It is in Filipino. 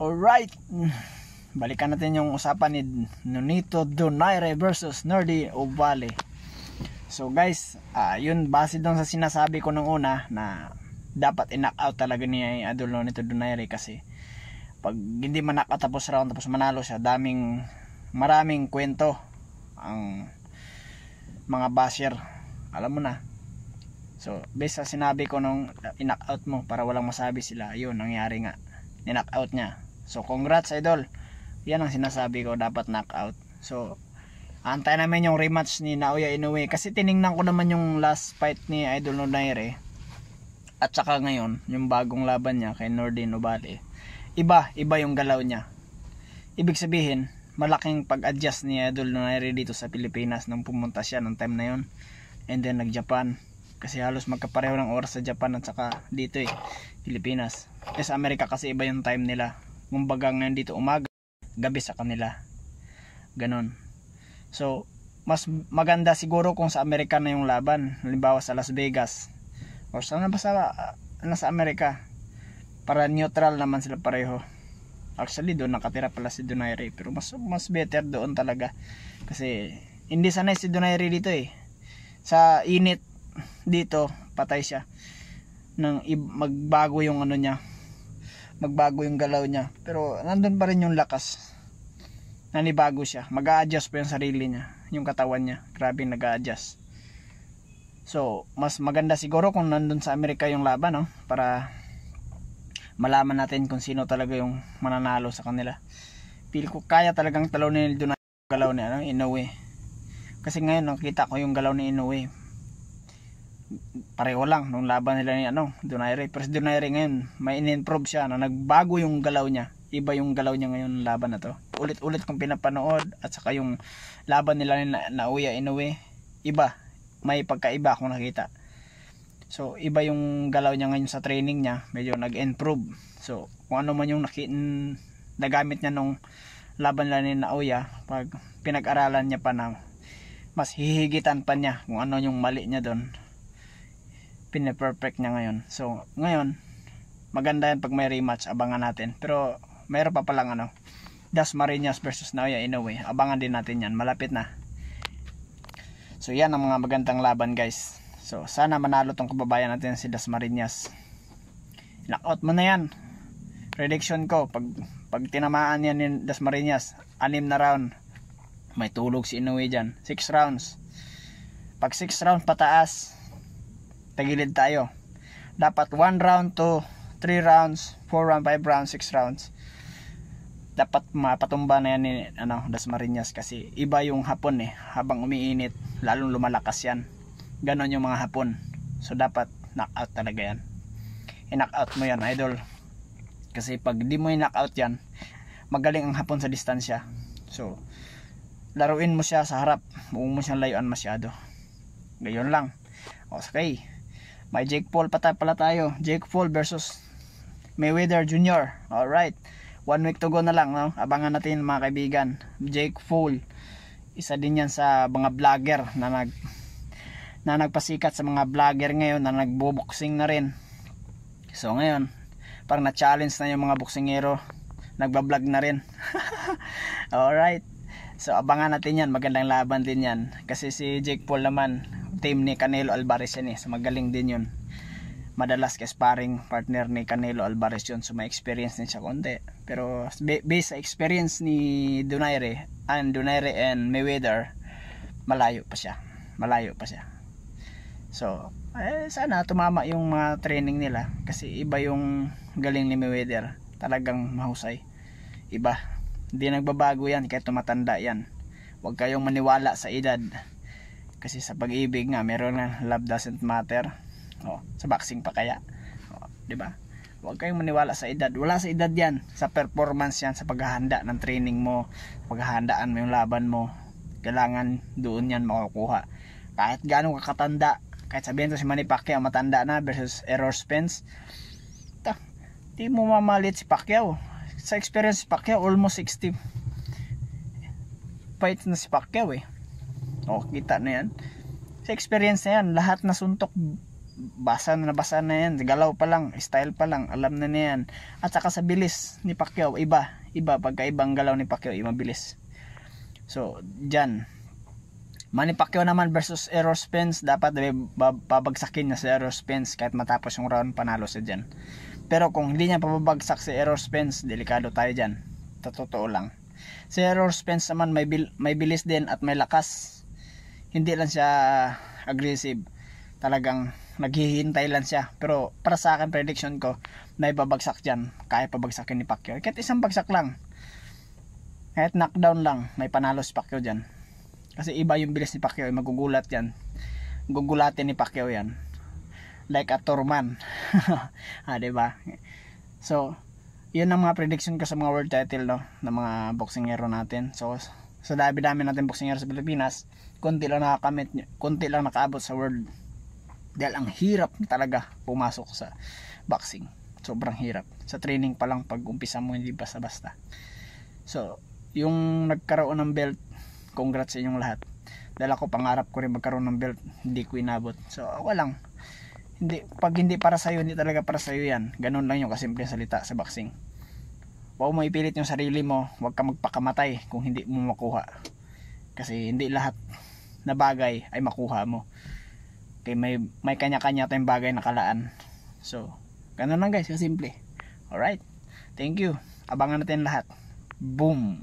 Alright, balikan natin yung usapan ni Nonito Donaire versus Nerdy Ovale. So guys, uh, yun base doon sa sinasabi ko nung una na dapat i knockout out talaga ni Adol Nonito Donaire kasi pag hindi man knock round tapos manalo siya, daming maraming kwento ang mga basher. Alam mo na. So, based sa sinabi ko nung in knockout mo para walang masabi sila, yun, nangyari nga. in knockout niya. So congrats idol. Yan ang sinasabi ko dapat knockout. So antay namin yung rematch ni Naoya Inoue kasi tiningnan ko naman yung last fight ni Idol Nonaire. Eh. at saka ngayon yung bagong laban niya kay Nordin Nobale. Iba, iba yung galaw niya. Ibig sabihin, malaking pag-adjust ni Idol Nonaire dito sa Pilipinas nung pumunta siya nung time na yon. And then nag-Japan kasi halos magkapareho ng oras sa Japan at saka dito eh Pilipinas. Eh sa Amerika kasi iba yung time nila kumbaga nandito umaga, gabi sa kanila. Ganon. So, mas maganda siguro kung sa Amerika na yung laban, halimbawa sa Las Vegas or sa ano ba sa nasa ano Amerika para neutral naman sila pareho. Actually, doon nakatira pala si Donaire eh. pero mas mas better doon talaga kasi hindi sanay si Donaire dito eh. Sa init dito, patay siya nang magbago yung ano niya magbago yung galaw niya pero nandun pa rin yung lakas nanibago siya mag a adjust pa yung sarili niya yung katawan niya grabe nag a adjust so mas maganda siguro kung nandun sa Amerika yung laban no? para malaman natin kung sino talaga yung mananalo sa kanila feel ko kaya talagang talo ni Eldo na galaw niya no? Inoue kasi ngayon nakita ko yung galaw ni Inoue pareho lang nung laban nila ni ano, Donaire. Pero si Donaire ngayon, may in-improve siya na nagbago yung galaw niya. Iba yung galaw niya ngayon ng laban na to. Ulit-ulit kong pinapanood at saka yung laban nila ni Nauya Naoya Inoue, iba. May pagkaiba akong nakita. So, iba yung galaw niya ngayon sa training niya. Medyo nag-improve. So, kung ano man yung naki nagamit niya nung laban nila ni Nauya, pag pinag-aralan niya pa na mas hihigitan pa niya kung ano yung mali niya doon pinaperfect niya ngayon. So, ngayon, maganda yan pag may rematch, abangan natin. Pero, mayroon pa palang ano, Das Marinas versus Naoya Inoue. Abangan din natin yan, malapit na. So, yan ang mga magandang laban guys. So, sana manalo tong kababayan natin si Das Marinas. Knockout mo na yan. Prediction ko, pag, pag tinamaan yan ni Das Marinas, anim na round, may tulog si Inoue dyan. 6 rounds. Pag 6 rounds pataas, tagilid tayo. Dapat 1 round to 3 rounds, 4 round, 5 round 6 rounds. Dapat mapatumba na yan ni ano, Dasmariñas kasi iba yung hapon eh. Habang umiinit, lalong lumalakas yan. Ganon yung mga hapon. So dapat knockout talaga yan. I-knockout mo yan, idol. Kasi pag di mo i-knockout yan, magaling ang hapon sa distansya. So, laruin mo siya sa harap. Huwag mo siyang layuan masyado. Gayon lang. Okay. May Jake Paul pata pala tayo. Jake Paul versus Mayweather Jr. All right. One week to go na lang. No? Abangan natin mga kaibigan. Jake Paul. Isa din yan sa mga vlogger na nag na nagpasikat sa mga vlogger ngayon na nagbo-boxing na rin. So ngayon, parang na-challenge na yung mga boksingero. Nagba-vlog na rin. All right. So abangan natin yan. Magandang laban din yan. Kasi si Jake Paul naman, team ni Canelo Alvarez yan eh. magaling din yun. Madalas ka sparring partner ni Canelo Alvarez yun. So, may experience din siya konti. Pero based sa experience ni Dunaire and Dunaire and Mayweather, malayo pa siya. Malayo pa siya. So, eh, sana tumama yung mga training nila. Kasi iba yung galing ni Mayweather. Talagang mahusay. Iba. Hindi nagbabago yan kahit tumatanda yan. Huwag kayong maniwala sa edad kasi sa pag-ibig nga meron na love doesn't matter oh, sa boxing pa kaya oh, di ba huwag kayong maniwala sa edad wala sa edad yan sa performance yan sa paghahanda ng training mo paghahandaan mo yung laban mo kailangan doon yan makukuha kahit gano'ng kakatanda kahit sabihin to si Manny Pacquiao matanda na versus Errol Spence ta, di mo mamalit si Pacquiao sa experience si Pacquiao almost 60 fights na si Pacquiao eh oh, kita na yan sa experience na yan lahat na suntok basa na nabasa na yan galaw pa lang style pa lang alam na na yan at saka sa bilis ni Pacquiao iba iba pagkaibang galaw ni Pacquiao iba bilis so dyan Manny Pacquiao naman versus Errol Spence dapat babagsakin na si Errol Spence kahit matapos yung round panalo siya dyan pero kung hindi niya pababagsak si Errol Spence delikado tayo dyan totoo lang si Errol Spence naman may, bil- may bilis din at may lakas hindi lang siya aggressive talagang naghihintay lang siya pero para sa akin prediction ko may babagsak dyan kaya pabagsakin ni Pacquiao kahit isang bagsak lang kahit knockdown lang may panalo si Pacquiao dyan kasi iba yung bilis ni Pacquiao eh. magugulat yan gugulatin ni Pacquiao yan like a torman ah, ba diba? so yun ang mga prediction ko sa mga world title no ng mga boksingero natin so sa dami-dami natin boksingero sa Pilipinas, konti lang nakakamit, konti lang nakaabot sa world. Dahil ang hirap talaga pumasok sa boxing. Sobrang hirap. Sa training pa lang pag umpisa mo hindi basta-basta. So, yung nagkaroon ng belt, congrats sa inyong lahat. Dahil ako pangarap ko rin magkaroon ng belt, hindi ko inabot. So, ako lang. Hindi, pag hindi para sa'yo, hindi talaga para sa'yo yan. Ganun lang yung kasimple salita sa boxing. Huwag mo ipilit yung sarili mo, huwag ka magpakamatay kung hindi mo makuha. Kasi hindi lahat na bagay ay makuha mo. Okay, may, may kanya-kanya tayong bagay na kalaan. So, ganun lang guys, kasimple. Alright, thank you. Abangan natin lahat. Boom!